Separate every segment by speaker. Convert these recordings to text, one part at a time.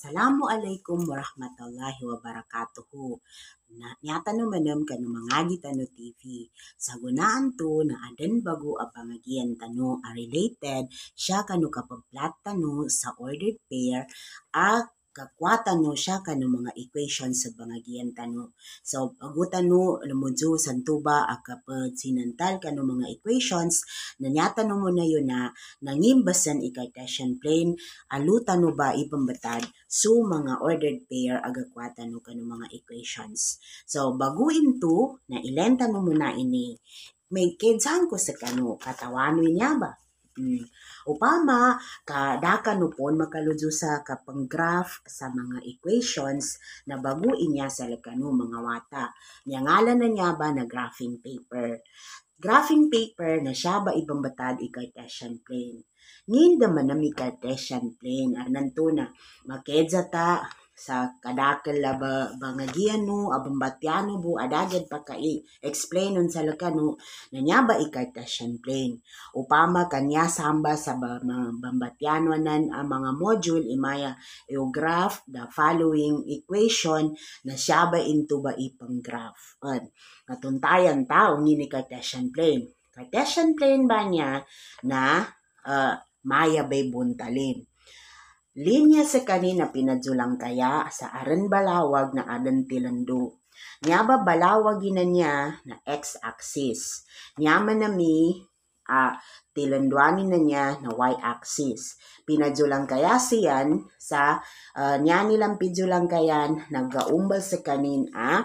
Speaker 1: Assalamualaikum warahmatullahi wabarakatuh. Na, yatano manam kanu mga gitano TV. Sa gunaan to na adan bago a pangagian tanu a related siya kanu kapag plat tano sa ordered pair a ah, kakwatan no siya kanong mga equation sa bangagian kano. So pagutan no lumudyo santuba akapad sinantal kanong mga equations nanyatan no mo na yun na nangimbasan i-Cartesian plane alutan no ba ipambatad so mga ordered pair agakwatan no kanong mga equations. So baguin to na ilenta no muna ini may kinsahan ko sa kanu, katawanoy niya ba? Mm. Upama, kadaka no po makaludyo sa kapang-graph sa mga equations na baguin niya sa lekano mga wata. Niyangalan na niya ba na graphing paper. Graphing paper na siya ba ibang batad i Cartesian plane. Ninda man na mi Cartesian plane. Arnanto na, makedza ta, sa kadakil la ba, bangagian no, abambatyano bu, adagad pa ka i-explain nun sa laka no, na niya ba ikartasyan plane Upama kanya samba sa ba, mga bambatyano nan ang mga module, imaya i-graph the following equation na siya ba into ba ipang graph. Uh, katuntayan tao ni kartasyan plane Cartesian plane ba niya na uh, Maya Bay Buntalin. Linya sa kanina pinadzulang kaya sa aran balawag na adan tilando. ba balawag na niya na x-axis. Nyaman na mi uh, tilanduanin na niya na y-axis. Pinadzulang kaya siyan sa uh, niya nilang pidzulang kayan nagaumbal sa kanin a uh,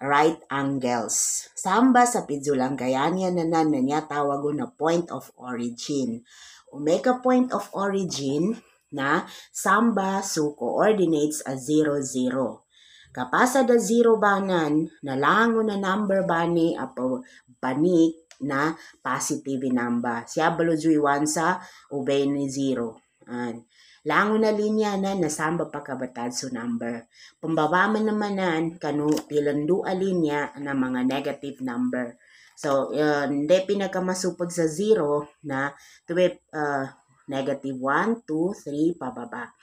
Speaker 1: right angles. Samba sa pidzulang kaya niya nanan na niya tawago na point of origin. Omega point of origin na samba su coordinates a 0, 0. Kapasa da 0 banan, nalangon na number bani apo banik na positive number. Siya baludzuy wansa ubay ni 0. An. Lango na linya na nasamba pa kabatad so number. Pambabaman namanan kanu tilandu a linya na mga negative number. So, uh, hindi pinakamasupag sa zero na tuwi uh, ah, Negative 1, 2, 3, pababa.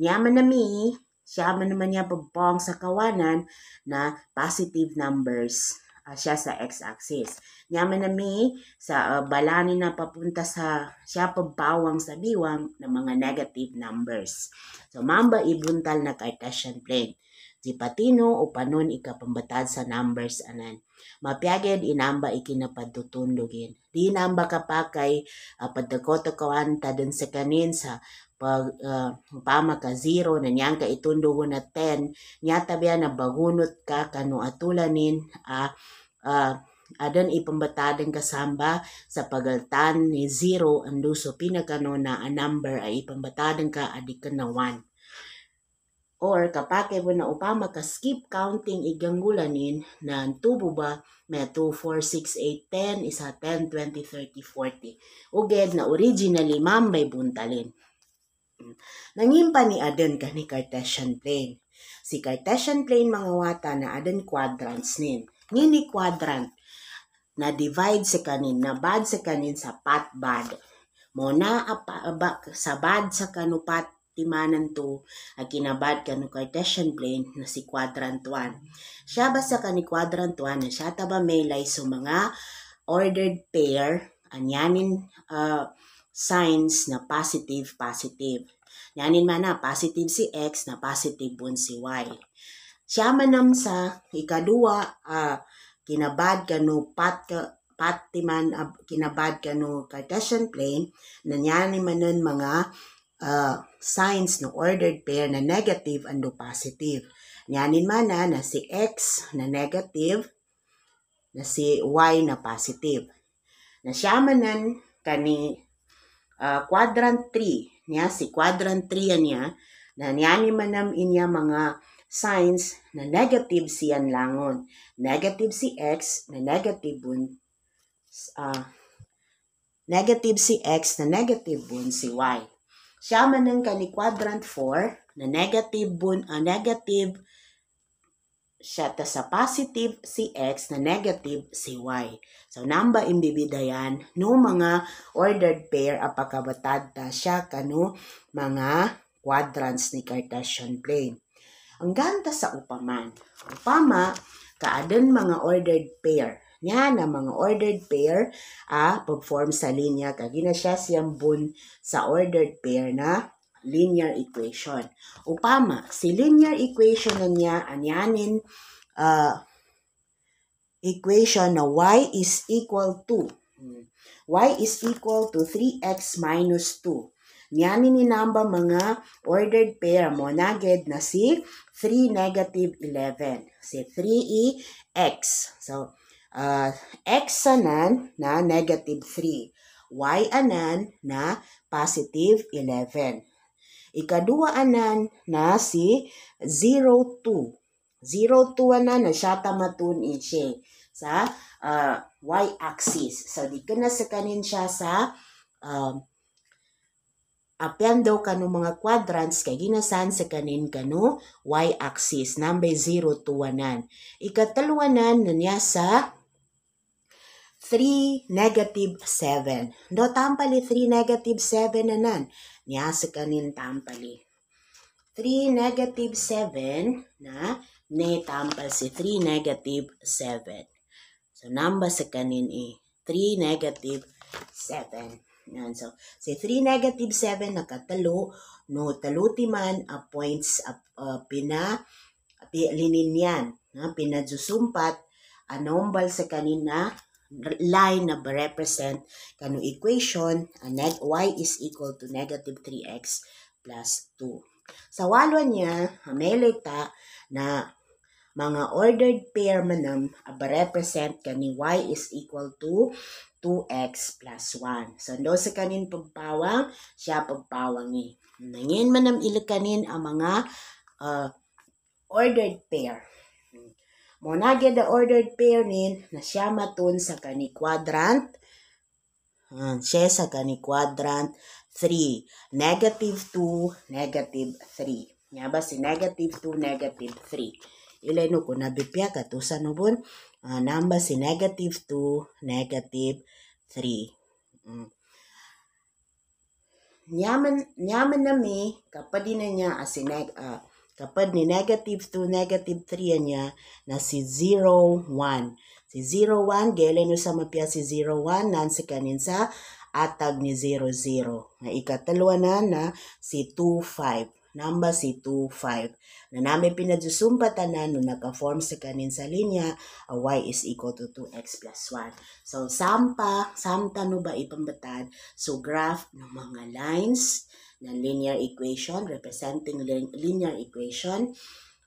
Speaker 1: Yamanami, siya naman niya pagpong sa kawanan na positive numbers uh, siya sa x-axis. Yaman na may sa uh, balani na papunta sa siya pabawang sa biwang ng mga negative numbers. So mamba ibuntal na Cartesian plane. Di patino o panon ikapambatad sa numbers anan. Mapiaged inamba ikinapadtutundugin. Di namba kapakay uh, ah, padagotakawan ta dun sa kanin sa pag uh, pama ka 0 nanyang ka itundo na 10 nyata biya na bagunot ka kanu atulanin a uh, uh, adan ipambatadeng kasamba sa pagaltan ni zero ang duso pinakano na a number ay ipambatadeng ka adik na 1 Or kapake mo na upama ka skip counting iganggulanin na tubo ba may 2, 4, 6, 8, 10, isa 10, 20, 30, 40. Uged na originally mambay buntalin. Nangimpa ni Aden kani Cartesian plane. Si Cartesian plane mga wata na Aden quadrants nin. Ngini quadrant na divide sa kanin, na bad sa kanin sa pat bad. Mo na sa bad sa kanupat timanan to ang kinabad kanu Cartesian plane na si quadrant 1. Siya sa kani quadrant 1 na siya taba lay so mga ordered pair anyanin uh, signs na positive positive. Yanin man na positive si X na positive bun si Y. Siya manam sa ikaduwa uh, kinabad kanu pat ka, pati man uh, kinabad ka no Cartesian plane, na nanyani manan mga uh, signs no ordered pair na negative and no positive. Nyanin man na, na si X na negative, na si Y na positive. Na siya manan kani uh, quadrant 3, niya, si quadrant 3 niya, na nianimanam inya mga signs na negative si Yanlangon. Negative si X na negative bun, uh, negative si X na negative bun si Y. Siya manang ka ni quadrant 4 na negative bun, uh, negative set sa positive si X na negative si Y. So, namba imbibidayan no mga ordered pair apakabatad ta siya kano mga quadrants ni Cartesian plane. Ang ganda sa upaman. Upama, kaadun mga ordered pair. Nya na mga ordered pair ah, perform sa linya kagina siya siyang bun sa ordered pair na linear equation. Upama, si linear equation na niya, anyanin, uh, equation na y is equal to, hmm, y is equal to 3x minus 2. Niyanin ni number mga ordered pair mo naged na si 3 negative 11. Si 3x. E, so, uh, x anan na negative 3. y anan na positive 11 anan na si 02. 02 na na siya tamatun in siya sa uh, y-axis. So, di ko na sa kanin siya sa uh, um, apendo kanu mga quadrants kay ginasan sa kanin kanu y-axis number 02 tuwanan. Ikatalawanan na niya sa 3 negative 7. Do tampali 3 negative 7 na nan sa kanin tampali. 3 negative 7 na ne tampal si 3 negative 7. So, number sa kanin i 3 negative 7. Yan. So, si 3 negative 7 nakatalo, no taluti man a points a, uh, pina linin yan. Na, pinadsusumpat a number sa kanina line na represent kanu equation uh, neg y is equal to negative 3x plus 2. Sa walwa niya, may na mga ordered pair manam represent kani y is equal to 2x plus 1. So, do sa kanin pagpawang, siya pagpawang ni. Nangin manam ilikanin ang mga uh, ordered pair. Monagya the ordered pair Pernin na siya matun sa kani quadrant. Um, siya sa kani quadrant 3. Negative 2, negative 3. Nga ba si negative 2, negative 3. Ilay no ko nabipya ka to sa nubun. Uh, ah, number si negative 2, negative 3. Mm. Nyaman, nyaman na may kapadinan niya as in, uh, kapag ni negative 2, negative 3 niya na si 0, 1. Si 0, 1, gele nyo sa mapya si 0, 1, nansi kanin sa atag ni 0, 0. Na ikatalawa na na si 2, 5 number si 25 na namin pinadsusumpatanan no nagka-form sa kanin sa linya uh, y is equal to 2x plus 1 so sampa samta no ba ipambatad so graph ng mga lines na linear equation representing lin linear equation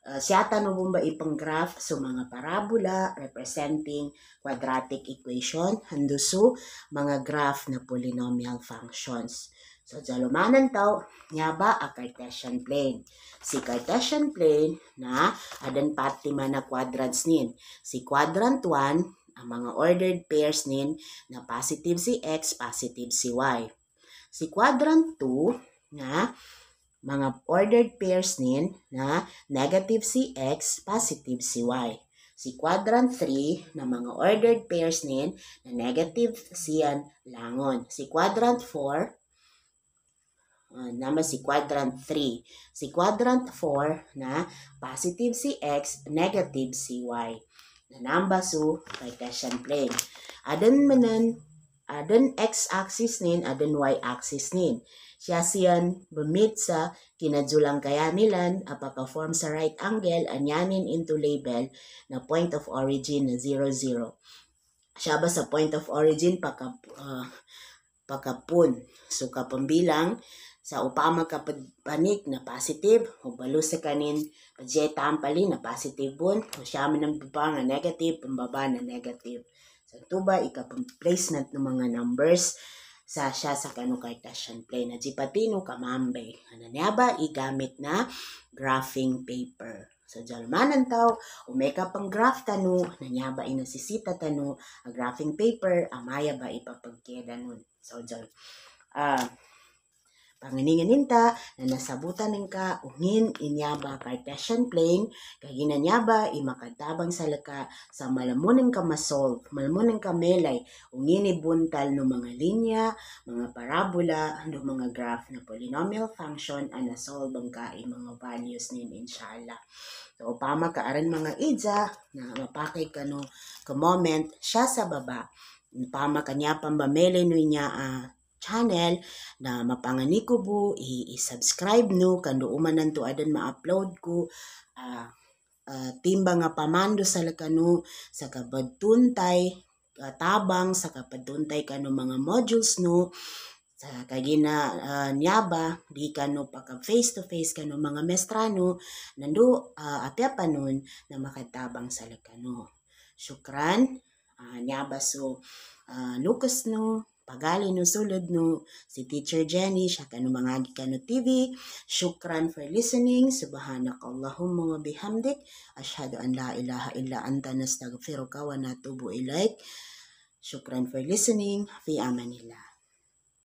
Speaker 1: Uh, siya tanong ba ipang graph so mga parabola representing quadratic equation hando so mga graph na polynomial functions. So, jalumanan tau, nyaba a Cartesian plane. Si Cartesian plane na adan pati man na quadrants nin. Si quadrant 1, ang mga ordered pairs nin na positive si x, positive si y. Si quadrant 2 na mga ordered pairs nin na negative si x, positive si y. Si quadrant 3 na mga ordered pairs nin na negative siyan langon. Si quadrant 4 Uh, naman si quadrant 3. Si quadrant 4 na positive si x, negative si y. Na number 2, Cartesian plane. Adan ah, manan, adan ah, x-axis nin, adan y-axis nin. Siya siyan bumit sa kinadulang kaya nilan, apaka-form sa right angle, anyanin into label na point of origin na 0, 0. Siya ba sa point of origin, paka, uh, pagkapun. So, kapambilang, sa upama kapadpanik na positive o balo sa kanin pajay tampali na positive bun o siya ng baba nga negative pambaba na negative sa tuba ikapang-place na ng mga numbers sa siya sa kanu Cartesian plane na jipatino kamambe ano niya igamit na graphing paper sa so, jalmanan taw umeka pang graph tanu nanya ba inasisita tanu a graphing paper amaya ba ipapagkeda nun so jal ah uh, Pangininganin ta, na nasabutan ng ka, ungin inyaba Cartesian plane, kaginanyaba, imakatabang sa laka, sa malamunin ka masol, malamunin ka melay, ungin ibuntal no mga linya, mga parabola, ano mga graph na polynomial function, ang nasolve ang ka, mga values nin, inshallah. So, pama kaaran mga idza, na mapakay ka no, moment siya sa baba. Pama kanya pambamele no niya, ah, channel na mapanganiko ko, i-subscribe no, kando umanan to adan ma-upload ko, uh, uh, timba nga pamando sa lakano, sa kabadtuntay, katabang, ah, sa kapaduntay kano mga modules no, sa kagina uh, niyaba, di ka no paka face to face ka mga mestrano, nando uh, apya pa nun na makatabang sa lakano. Syukran, uh, niyaba so uh, Lucas no, pagali no sulod no si Teacher Jenny siya kanu mga gikano TV syukran for listening subhanakallahumma wa bihamdik ashhadu an la ilaha illa anta nastaghfiruka wa natubu ilaik syukran for listening fi amanillah